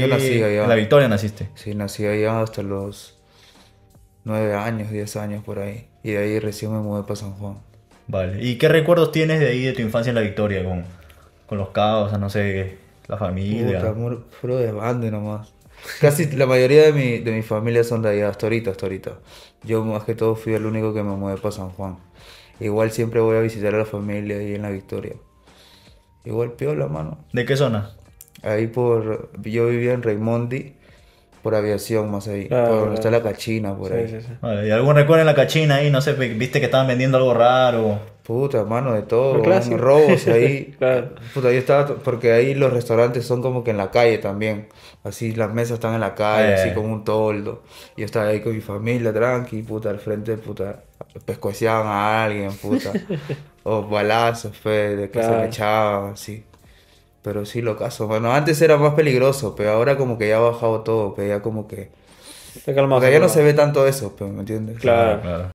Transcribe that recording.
Yo nací allá. En la Victoria naciste. Sí, nací allá hasta los nueve años, 10 años por ahí. Y de ahí recién me mudé para San Juan. Vale. ¿Y qué recuerdos tienes de ahí de tu infancia en la Victoria con, con los caos, o no sé, la familia? amor, puro de nomás. Casi la mayoría de mi, de mi familia son de allá, hasta ahorita, hasta ahorita. Yo más que todo fui el único que me mudé para San Juan. Igual siempre voy a visitar a la familia ahí en la Victoria. Igual la mano. ¿De qué zona? ahí por, yo vivía en Raimondi, por aviación más ahí, ah, por donde está la cachina, por ahí. ¿Y algún recuerdo en la cachina ahí? No sé, viste que estaban vendiendo algo raro. Puta, mano, de todo. Robos ahí. claro. Puta, yo estaba, porque ahí los restaurantes son como que en la calle también. Así las mesas están en la calle, así eh. como un toldo. Yo estaba ahí con mi familia, tranqui, puta, al frente, puta, pescueciaban a alguien, puta. o balazos, fe, de que se le echaban, así. Pero sí lo caso. Bueno, antes era más peligroso, pero ahora como que ya ha bajado todo, pero ya como que... ya no se ve tanto eso, pero, ¿me entiendes? claro.